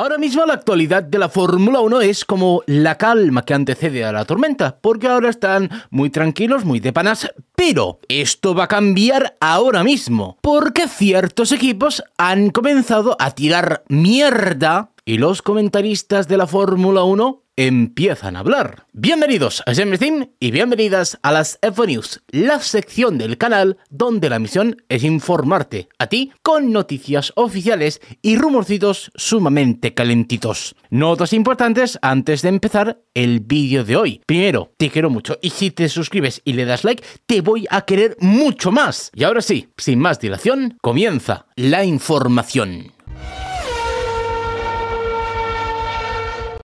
Ahora mismo la actualidad de la Fórmula 1 es como la calma que antecede a la tormenta, porque ahora están muy tranquilos, muy de panas, pero esto va a cambiar ahora mismo, porque ciertos equipos han comenzado a tirar mierda y los comentaristas de la Fórmula 1 empiezan a hablar. Bienvenidos a James y bienvenidas a las F News, la sección del canal donde la misión es informarte a ti con noticias oficiales y rumorcitos sumamente calentitos. Notas importantes antes de empezar el vídeo de hoy. Primero, te quiero mucho y si te suscribes y le das like, te voy a querer mucho más. Y ahora sí, sin más dilación, comienza la información.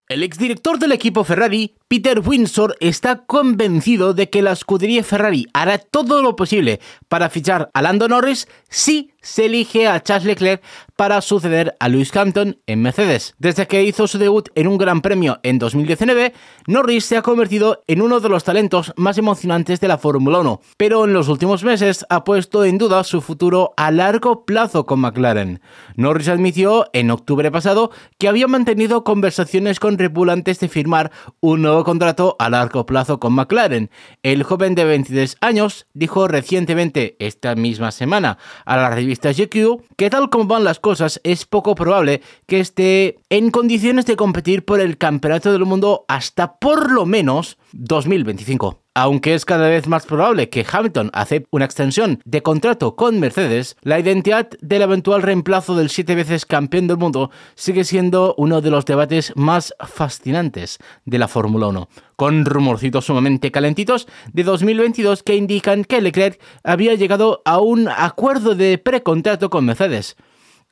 El exdirector del equipo Ferrari Peter Windsor está convencido de que la escudería Ferrari hará todo lo posible para fichar a Lando Norris si se elige a Charles Leclerc para suceder a Lewis Hampton en Mercedes. Desde que hizo su debut en un Gran Premio en 2019, Norris se ha convertido en uno de los talentos más emocionantes de la Fórmula 1, pero en los últimos meses ha puesto en duda su futuro a largo plazo con McLaren. Norris admitió en octubre pasado que había mantenido conversaciones con Red antes de firmar un contrato a largo plazo con McLaren. El joven de 23 años dijo recientemente, esta misma semana, a la revista GQ que tal como van las cosas es poco probable que esté en condiciones de competir por el Campeonato del Mundo hasta por lo menos 2025. Aunque es cada vez más probable que Hamilton acepte una extensión de contrato con Mercedes, la identidad del eventual reemplazo del siete veces campeón del mundo sigue siendo uno de los debates más fascinantes de la Fórmula 1, con rumorcitos sumamente calentitos de 2022 que indican que Leclerc había llegado a un acuerdo de precontrato con Mercedes.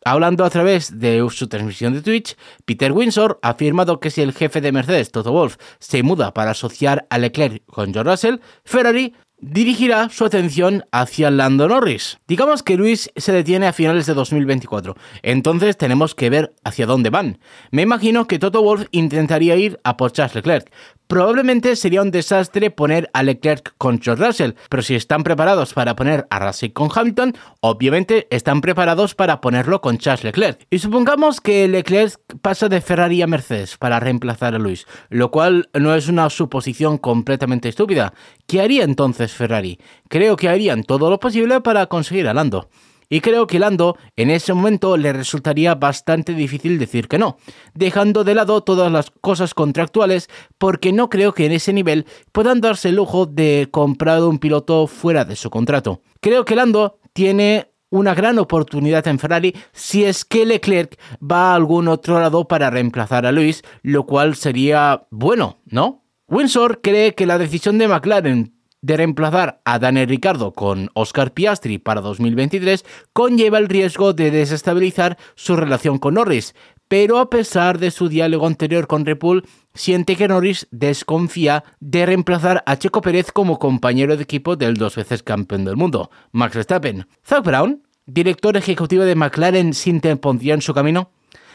Hablando a través de su transmisión de Twitch, Peter Windsor ha afirmado que si el jefe de Mercedes, Toto Wolf, se muda para asociar a Leclerc con John Russell, Ferrari dirigirá su atención hacia Lando Norris. Digamos que Luis se detiene a finales de 2024, entonces tenemos que ver hacia dónde van. Me imagino que Toto Wolf intentaría ir a por Charles Leclerc. Probablemente sería un desastre poner a Leclerc con George Russell, pero si están preparados para poner a Russell con Hamilton, obviamente están preparados para ponerlo con Charles Leclerc. Y supongamos que Leclerc pasa de Ferrari a Mercedes para reemplazar a Luis, lo cual no es una suposición completamente estúpida. ¿Qué haría entonces Ferrari. Creo que harían todo lo posible para conseguir a Lando. Y creo que Lando en ese momento le resultaría bastante difícil decir que no, dejando de lado todas las cosas contractuales porque no creo que en ese nivel puedan darse el lujo de comprar un piloto fuera de su contrato. Creo que Lando tiene una gran oportunidad en Ferrari si es que Leclerc va a algún otro lado para reemplazar a Luis, lo cual sería bueno, ¿no? Windsor cree que la decisión de McLaren de reemplazar a Daniel Ricardo con Oscar Piastri para 2023 conlleva el riesgo de desestabilizar su relación con Norris, pero a pesar de su diálogo anterior con Repul, siente que Norris desconfía de reemplazar a Checo Pérez como compañero de equipo del dos veces campeón del mundo, Max Verstappen. ¿Zack Brown, director ejecutivo de McLaren, sin pondría en su camino.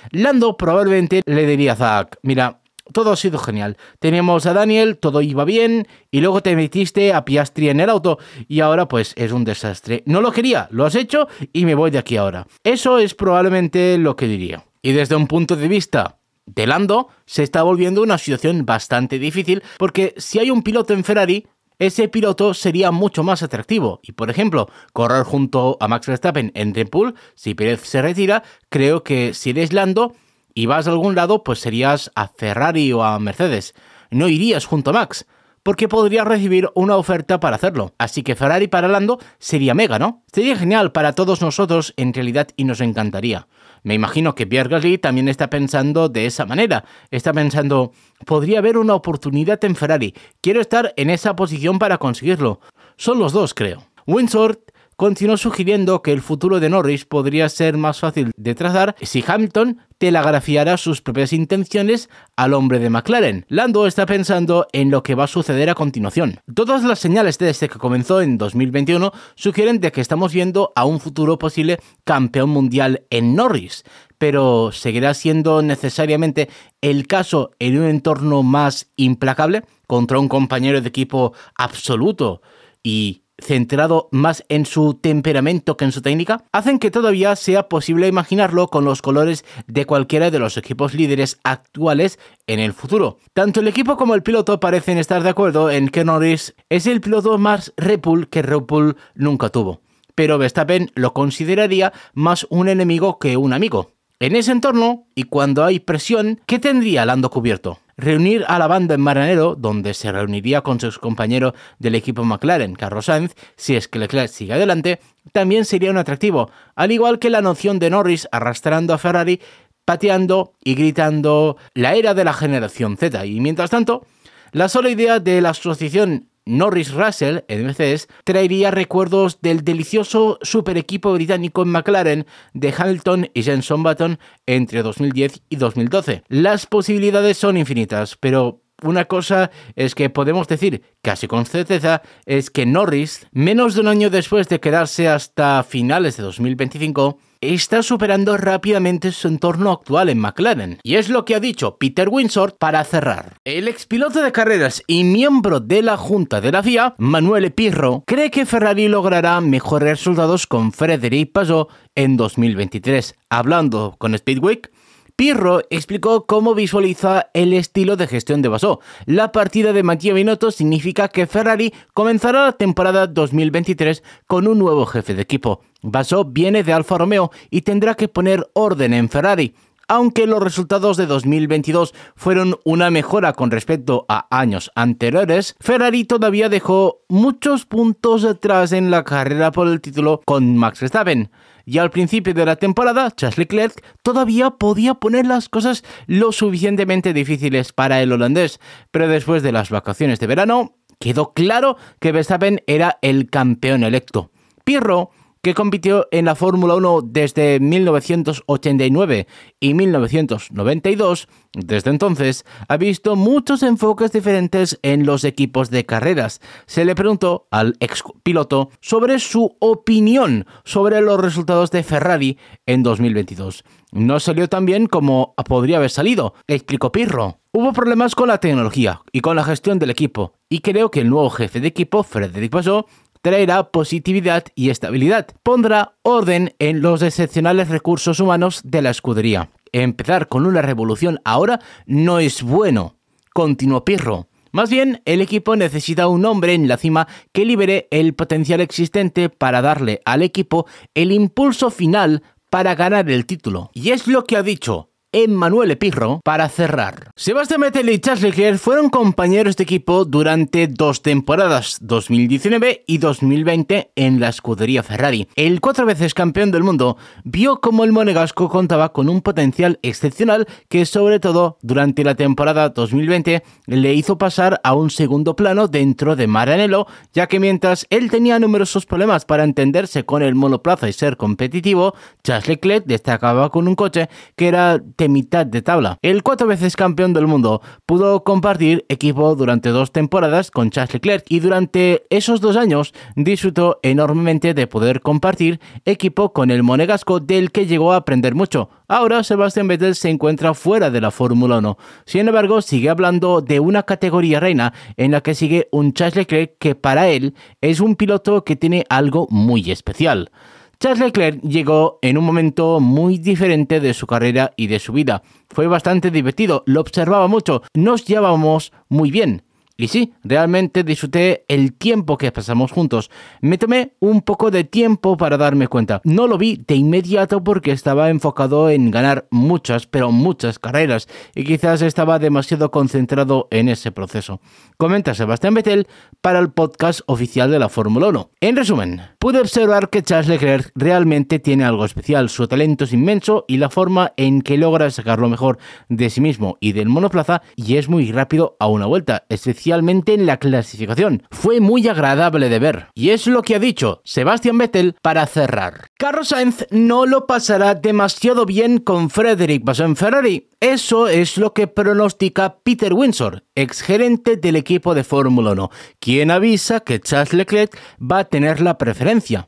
Lando probablemente le diría a Zach, mira, todo ha sido genial. Teníamos a Daniel, todo iba bien, y luego te metiste a Piastri en el auto, y ahora pues es un desastre. No lo quería, lo has hecho y me voy de aquí ahora. Eso es probablemente lo que diría. Y desde un punto de vista de Lando, se está volviendo una situación bastante difícil, porque si hay un piloto en Ferrari, ese piloto sería mucho más atractivo. Y por ejemplo, correr junto a Max Verstappen en Red si Pérez se retira, creo que si eres Lando, y vas a algún lado, pues serías a Ferrari o a Mercedes. No irías junto a Max, porque podrías recibir una oferta para hacerlo. Así que Ferrari para Lando sería mega, ¿no? Sería genial para todos nosotros en realidad y nos encantaría. Me imagino que Pierre también está pensando de esa manera. Está pensando, podría haber una oportunidad en Ferrari. Quiero estar en esa posición para conseguirlo. Son los dos, creo. Windsor continuó sugiriendo que el futuro de Norris podría ser más fácil de trazar si Hamilton telegrafiara sus propias intenciones al hombre de McLaren. Lando está pensando en lo que va a suceder a continuación. Todas las señales desde este que comenzó en 2021 sugieren de que estamos viendo a un futuro posible campeón mundial en Norris, pero ¿seguirá siendo necesariamente el caso en un entorno más implacable contra un compañero de equipo absoluto y centrado más en su temperamento que en su técnica, hacen que todavía sea posible imaginarlo con los colores de cualquiera de los equipos líderes actuales en el futuro. Tanto el equipo como el piloto parecen estar de acuerdo en que Norris es el piloto más Repul que Repul nunca tuvo, pero Verstappen lo consideraría más un enemigo que un amigo. En ese entorno, y cuando hay presión, ¿qué tendría Lando cubierto? Reunir a la banda en Maranero, donde se reuniría con sus compañeros del equipo McLaren, Carlos Sainz, si es que Leclerc sigue adelante, también sería un atractivo, al igual que la noción de Norris arrastrando a Ferrari, pateando y gritando la era de la generación Z. Y mientras tanto, la sola idea de la asociación Norris Russell en Mercedes traería recuerdos del delicioso super equipo británico en McLaren de Hamilton y Jenson Button entre 2010 y 2012. Las posibilidades son infinitas, pero una cosa es que podemos decir casi con certeza es que Norris, menos de un año después de quedarse hasta finales de 2025, está superando rápidamente su entorno actual en McLaren. Y es lo que ha dicho Peter Windsor para cerrar. El expiloto de carreras y miembro de la Junta de la FIA, Manuel Epirro cree que Ferrari logrará mejores resultados con Frederic Pazot en 2023. Hablando con Speedweek, Pirro explicó cómo visualiza el estilo de gestión de Basó. La partida de Mattia Binotto significa que Ferrari comenzará la temporada 2023 con un nuevo jefe de equipo. Basó viene de Alfa Romeo y tendrá que poner orden en Ferrari aunque los resultados de 2022 fueron una mejora con respecto a años anteriores, Ferrari todavía dejó muchos puntos atrás en la carrera por el título con Max Verstappen. Y al principio de la temporada, Charles Leclerc todavía podía poner las cosas lo suficientemente difíciles para el holandés, pero después de las vacaciones de verano, quedó claro que Verstappen era el campeón electo. Pirro que compitió en la Fórmula 1 desde 1989 y 1992, desde entonces ha visto muchos enfoques diferentes en los equipos de carreras. Se le preguntó al ex piloto sobre su opinión sobre los resultados de Ferrari en 2022. No salió tan bien como podría haber salido, explicó Pirro. Hubo problemas con la tecnología y con la gestión del equipo, y creo que el nuevo jefe de equipo, Frederic Basó, traerá positividad y estabilidad, pondrá orden en los excepcionales recursos humanos de la escudería. Empezar con una revolución ahora no es bueno, continuó Pirro. Más bien, el equipo necesita un hombre en la cima que libere el potencial existente para darle al equipo el impulso final para ganar el título. Y es lo que ha dicho. Emmanuel Epirro para cerrar. Sebastián Vettel y Charles Leclerc fueron compañeros de equipo durante dos temporadas, 2019 y 2020, en la escudería Ferrari. El cuatro veces campeón del mundo vio cómo el monegasco contaba con un potencial excepcional que sobre todo durante la temporada 2020 le hizo pasar a un segundo plano dentro de Maranello, ya que mientras él tenía numerosos problemas para entenderse con el monoplaza y ser competitivo, Charles Leclerc destacaba con un coche que era mitad de tabla. El cuatro veces campeón del mundo pudo compartir equipo durante dos temporadas con Charles Leclerc y durante esos dos años disfrutó enormemente de poder compartir equipo con el monegasco del que llegó a aprender mucho. Ahora Sebastian Vettel se encuentra fuera de la Fórmula 1. Sin embargo, sigue hablando de una categoría reina en la que sigue un Charles Leclerc que para él es un piloto que tiene algo muy especial. Charles Leclerc llegó en un momento muy diferente de su carrera y de su vida. Fue bastante divertido, lo observaba mucho, nos llevábamos muy bien. Y sí, realmente disfruté el tiempo que pasamos juntos. Me tomé un poco de tiempo para darme cuenta. No lo vi de inmediato porque estaba enfocado en ganar muchas, pero muchas carreras, y quizás estaba demasiado concentrado en ese proceso. Comenta Sebastián Vettel para el podcast oficial de la Fórmula 1. En resumen, pude observar que Charles Leclerc realmente tiene algo especial. Su talento es inmenso y la forma en que logra sacar lo mejor de sí mismo y del monoplaza y es muy rápido a una vuelta, especialmente en la clasificación. Fue muy agradable de ver. Y es lo que ha dicho Sebastian Vettel para cerrar. Carlos Sainz no lo pasará demasiado bien con Frederick en Ferrari. Eso es lo que pronostica Peter Windsor, exgerente del equipo de Fórmula 1, quien avisa que Charles Leclerc va a tener la preferencia.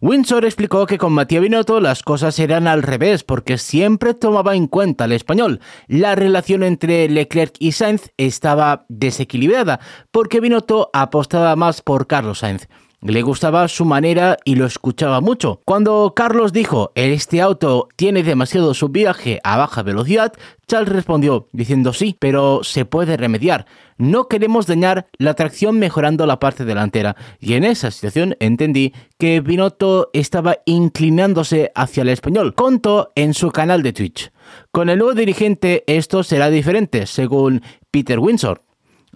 Windsor explicó que con Matías Binotto las cosas eran al revés porque siempre tomaba en cuenta al español. La relación entre Leclerc y Sainz estaba desequilibrada porque Binotto apostaba más por Carlos Sainz. Le gustaba su manera y lo escuchaba mucho. Cuando Carlos dijo, este auto tiene demasiado su viaje a baja velocidad, Charles respondió diciendo sí, pero se puede remediar. No queremos dañar la tracción mejorando la parte delantera. Y en esa situación entendí que Binotto estaba inclinándose hacia el español. Contó en su canal de Twitch. Con el nuevo dirigente esto será diferente, según Peter Windsor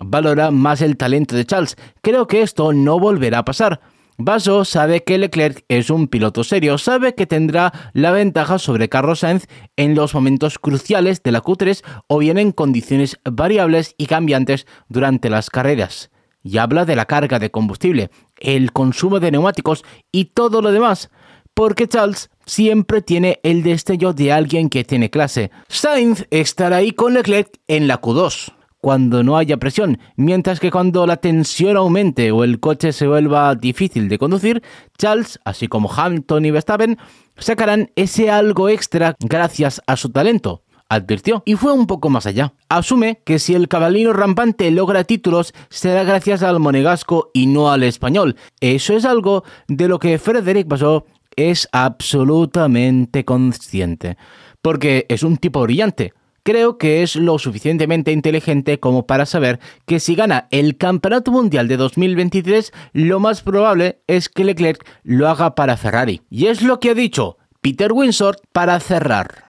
valora más el talento de Charles. Creo que esto no volverá a pasar. Vaso sabe que Leclerc es un piloto serio, sabe que tendrá la ventaja sobre Carlos Sainz en los momentos cruciales de la Q3 o bien en condiciones variables y cambiantes durante las carreras. Y habla de la carga de combustible, el consumo de neumáticos y todo lo demás, porque Charles siempre tiene el destello de alguien que tiene clase. Sainz estará ahí con Leclerc en la Q2 cuando no haya presión, mientras que cuando la tensión aumente o el coche se vuelva difícil de conducir, Charles, así como Hampton y Verstappen, sacarán ese algo extra gracias a su talento advirtió, y fue un poco más allá. Asume que si el caballero rampante logra títulos, será gracias al monegasco y no al español. Eso es algo de lo que Frederick pasó es absolutamente consciente, porque es un tipo brillante, creo que es lo suficientemente inteligente como para saber que si gana el Campeonato Mundial de 2023, lo más probable es que Leclerc lo haga para Ferrari. Y es lo que ha dicho Peter Windsor para cerrar.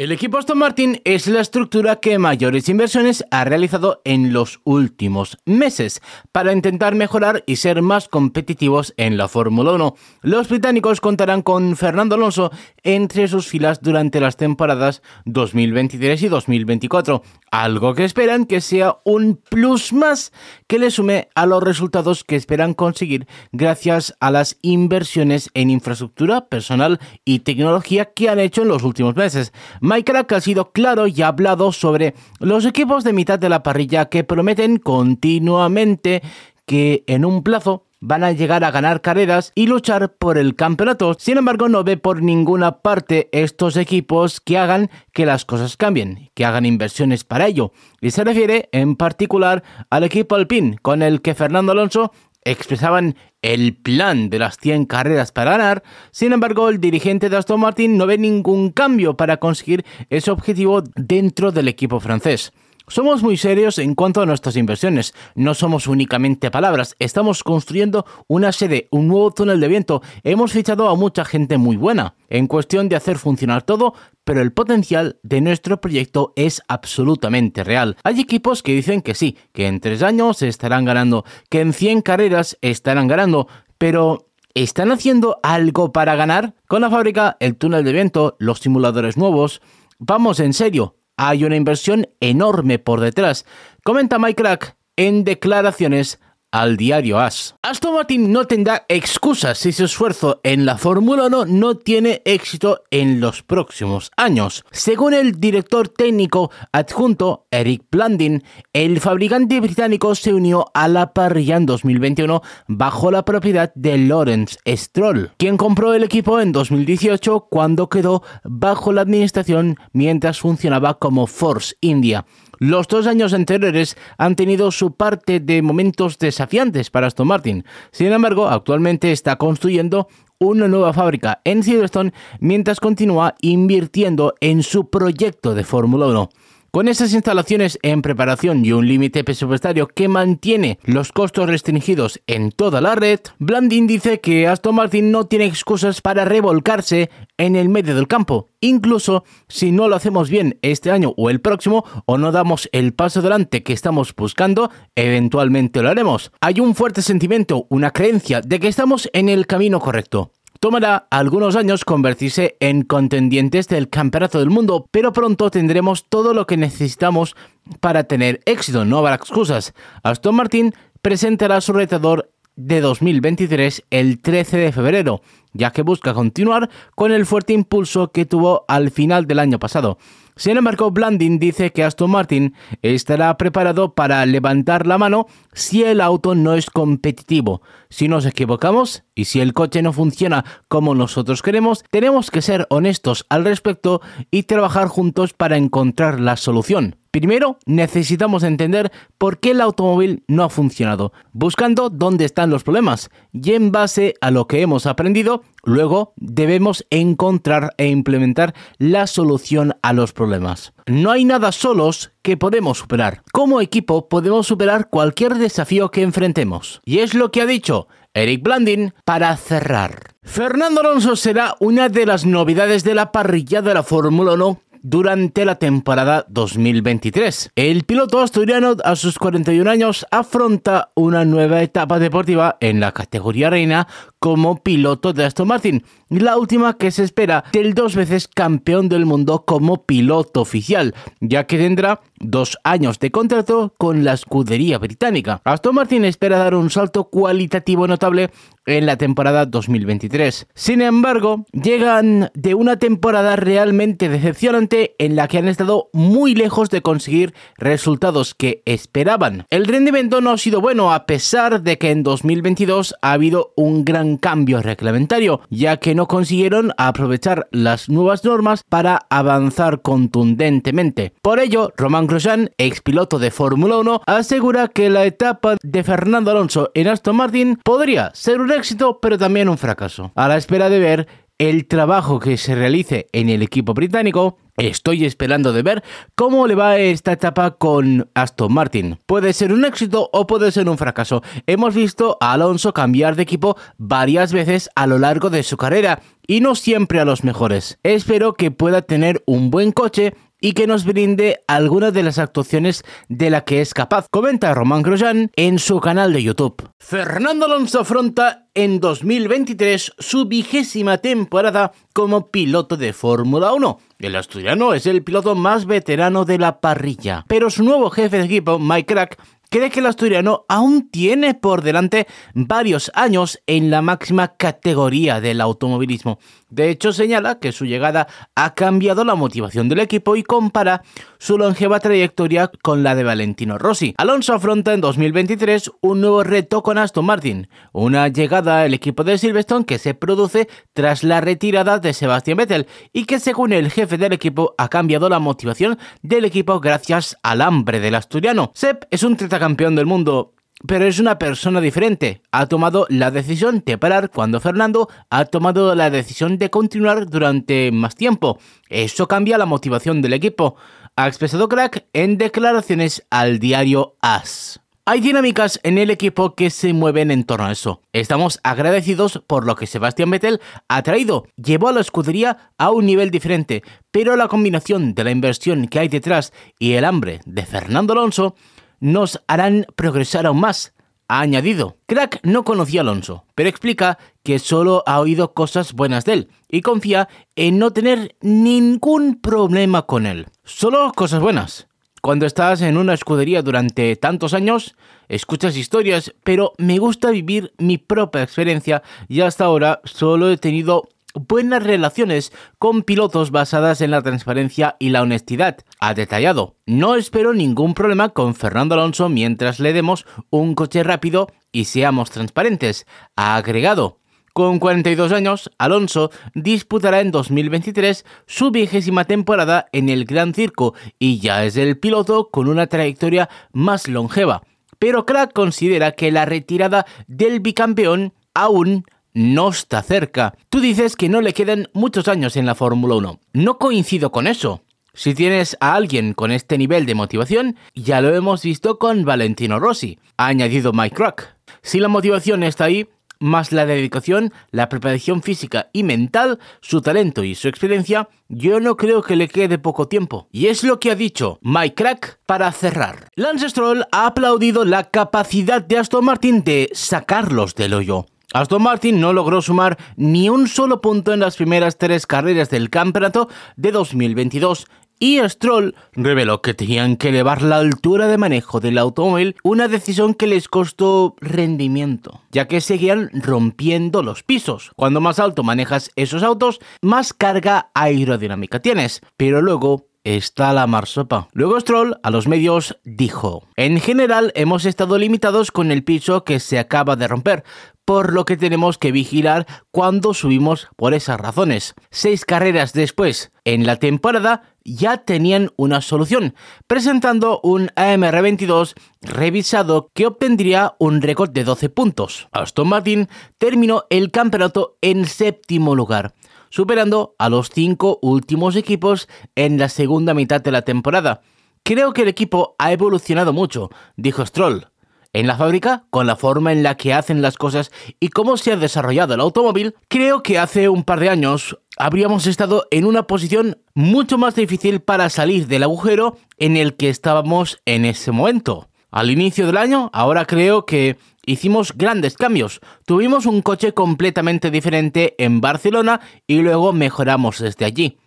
El equipo Aston Martin es la estructura que mayores inversiones ha realizado en los últimos meses para intentar mejorar y ser más competitivos en la Fórmula 1. Los británicos contarán con Fernando Alonso entre sus filas durante las temporadas 2023 y 2024, algo que esperan que sea un plus más que le sume a los resultados que esperan conseguir gracias a las inversiones en infraestructura, personal y tecnología que han hecho en los últimos meses Mike ha sido claro y ha hablado sobre los equipos de mitad de la parrilla que prometen continuamente que en un plazo van a llegar a ganar carreras y luchar por el campeonato. Sin embargo, no ve por ninguna parte estos equipos que hagan que las cosas cambien, que hagan inversiones para ello. Y se refiere en particular al equipo Alpine, con el que Fernando Alonso expresaban el plan de las 100 carreras para ganar, sin embargo el dirigente de Aston Martin no ve ningún cambio para conseguir ese objetivo dentro del equipo francés. Somos muy serios en cuanto a nuestras inversiones, no somos únicamente palabras, estamos construyendo una sede, un nuevo túnel de viento, hemos fichado a mucha gente muy buena, en cuestión de hacer funcionar todo, pero el potencial de nuestro proyecto es absolutamente real. Hay equipos que dicen que sí, que en tres años estarán ganando, que en 100 carreras estarán ganando, pero ¿están haciendo algo para ganar? Con la fábrica, el túnel de viento, los simuladores nuevos, vamos en serio, hay una inversión enorme por detrás, comenta Mike Crack en declaraciones al diario As. Aston Martin no tendrá excusas si su esfuerzo en la Fórmula 1 no tiene éxito en los próximos años. Según el director técnico adjunto Eric Blandin, el fabricante británico se unió a la parrilla en 2021 bajo la propiedad de Lawrence Stroll, quien compró el equipo en 2018 cuando quedó bajo la administración mientras funcionaba como Force India. Los dos años anteriores han tenido su parte de momentos desafiantes para Aston Martin. Sin embargo, actualmente está construyendo una nueva fábrica en Silverstone mientras continúa invirtiendo en su proyecto de Fórmula 1. Con esas instalaciones en preparación y un límite presupuestario que mantiene los costos restringidos en toda la red, Blandin dice que Aston Martin no tiene excusas para revolcarse en el medio del campo, incluso si no lo hacemos bien este año o el próximo o no damos el paso adelante que estamos buscando, eventualmente lo haremos. Hay un fuerte sentimiento, una creencia de que estamos en el camino correcto. Tomará algunos años convertirse en contendientes del campeonato del mundo, pero pronto tendremos todo lo que necesitamos para tener éxito, no habrá excusas. Aston Martin presentará su retador de 2023 el 13 de febrero, ya que busca continuar con el fuerte impulso que tuvo al final del año pasado. Sin embargo, Blandin dice que Aston Martin estará preparado para levantar la mano si el auto no es competitivo. Si nos equivocamos y si el coche no funciona como nosotros queremos, tenemos que ser honestos al respecto y trabajar juntos para encontrar la solución. Primero, necesitamos entender por qué el automóvil no ha funcionado, buscando dónde están los problemas y en base a lo que hemos aprendido, luego debemos encontrar e implementar la solución a los problemas. No hay nada solos que podemos superar. Como equipo podemos superar cualquier desafío que enfrentemos. Y es lo que ha dicho Eric Blandin para cerrar. Fernando Alonso será una de las novedades de la parrilla de la Fórmula 1 durante la temporada 2023. El piloto asturiano a sus 41 años afronta una nueva etapa deportiva en la categoría reina como piloto de Aston Martin la última que se espera del dos veces campeón del mundo como piloto oficial, ya que tendrá dos años de contrato con la escudería británica. Aston Martin espera dar un salto cualitativo notable en la temporada 2023. Sin embargo, llegan de una temporada realmente decepcionante en la que han estado muy lejos de conseguir resultados que esperaban. El rendimiento no ha sido bueno a pesar de que en 2022 ha habido un gran cambio reglamentario, ya que no no consiguieron aprovechar las nuevas normas para avanzar contundentemente. Por ello, Román Grosjean, ex piloto de Fórmula 1, asegura que la etapa de Fernando Alonso en Aston Martin podría ser un éxito pero también un fracaso. A la espera de ver el trabajo que se realice en el equipo británico, Estoy esperando de ver cómo le va esta etapa con Aston Martin. Puede ser un éxito o puede ser un fracaso. Hemos visto a Alonso cambiar de equipo varias veces a lo largo de su carrera y no siempre a los mejores. Espero que pueda tener un buen coche y que nos brinde algunas de las actuaciones de la que es capaz, comenta Román Grosjean en su canal de YouTube. Fernando Alonso afronta en 2023 su vigésima temporada como piloto de Fórmula 1. El asturiano es el piloto más veterano de la parrilla, pero su nuevo jefe de equipo, Mike Crack, cree que el asturiano aún tiene por delante varios años en la máxima categoría del automovilismo. De hecho, señala que su llegada ha cambiado la motivación del equipo y compara su longeva trayectoria con la de Valentino Rossi. Alonso afronta en 2023 un nuevo reto con Aston Martin, una llegada al equipo de Silverstone que se produce tras la retirada de Sebastian Vettel y que según el jefe del equipo ha cambiado la motivación del equipo gracias al hambre del asturiano. Sepp es un campeón del mundo, pero es una persona diferente. Ha tomado la decisión de parar cuando Fernando ha tomado la decisión de continuar durante más tiempo. Eso cambia la motivación del equipo, ha expresado Crack en declaraciones al diario AS. Hay dinámicas en el equipo que se mueven en torno a eso. Estamos agradecidos por lo que Sebastián Vettel ha traído. Llevó a la escudería a un nivel diferente, pero la combinación de la inversión que hay detrás y el hambre de Fernando Alonso nos harán progresar aún más, ha añadido. Crack no conocía a Alonso, pero explica que solo ha oído cosas buenas de él y confía en no tener ningún problema con él. Solo cosas buenas. Cuando estás en una escudería durante tantos años, escuchas historias, pero me gusta vivir mi propia experiencia y hasta ahora solo he tenido buenas relaciones con pilotos basadas en la transparencia y la honestidad. Ha detallado, no espero ningún problema con Fernando Alonso mientras le demos un coche rápido y seamos transparentes. Ha agregado, con 42 años, Alonso disputará en 2023 su vigésima temporada en el Gran Circo y ya es el piloto con una trayectoria más longeva. Pero Clark considera que la retirada del bicampeón aún no está cerca. Tú dices que no le quedan muchos años en la Fórmula 1. No coincido con eso. Si tienes a alguien con este nivel de motivación, ya lo hemos visto con Valentino Rossi, ha añadido Mike Crack. Si la motivación está ahí, más la dedicación, la preparación física y mental, su talento y su experiencia, yo no creo que le quede poco tiempo. Y es lo que ha dicho Mike Crack para cerrar. Lance Stroll ha aplaudido la capacidad de Aston Martin de sacarlos del hoyo. Aston Martin no logró sumar ni un solo punto en las primeras tres carreras del campeonato de 2022 y Stroll reveló que tenían que elevar la altura de manejo del automóvil, una decisión que les costó rendimiento, ya que seguían rompiendo los pisos. Cuando más alto manejas esos autos, más carga aerodinámica tienes, pero luego está la marsopa. Luego Stroll a los medios dijo, en general hemos estado limitados con el piso que se acaba de romper, por lo que tenemos que vigilar cuando subimos por esas razones. Seis carreras después, en la temporada, ya tenían una solución, presentando un AMR22 revisado que obtendría un récord de 12 puntos. Aston Martin terminó el campeonato en séptimo lugar, superando a los cinco últimos equipos en la segunda mitad de la temporada. Creo que el equipo ha evolucionado mucho, dijo Stroll en la fábrica, con la forma en la que hacen las cosas y cómo se ha desarrollado el automóvil, creo que hace un par de años habríamos estado en una posición mucho más difícil para salir del agujero en el que estábamos en ese momento. Al inicio del año, ahora creo que hicimos grandes cambios. Tuvimos un coche completamente diferente en Barcelona y luego mejoramos desde allí.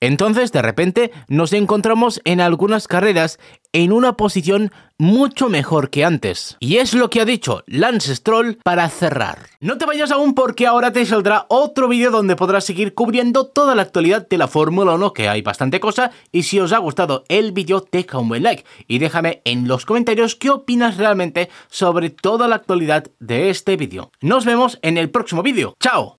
Entonces, de repente, nos encontramos en algunas carreras en una posición mucho mejor que antes. Y es lo que ha dicho Lance Stroll para cerrar. No te vayas aún porque ahora te saldrá otro vídeo donde podrás seguir cubriendo toda la actualidad de la Fórmula 1, que hay bastante cosa, y si os ha gustado el vídeo deja un buen like y déjame en los comentarios qué opinas realmente sobre toda la actualidad de este vídeo. Nos vemos en el próximo vídeo. ¡Chao!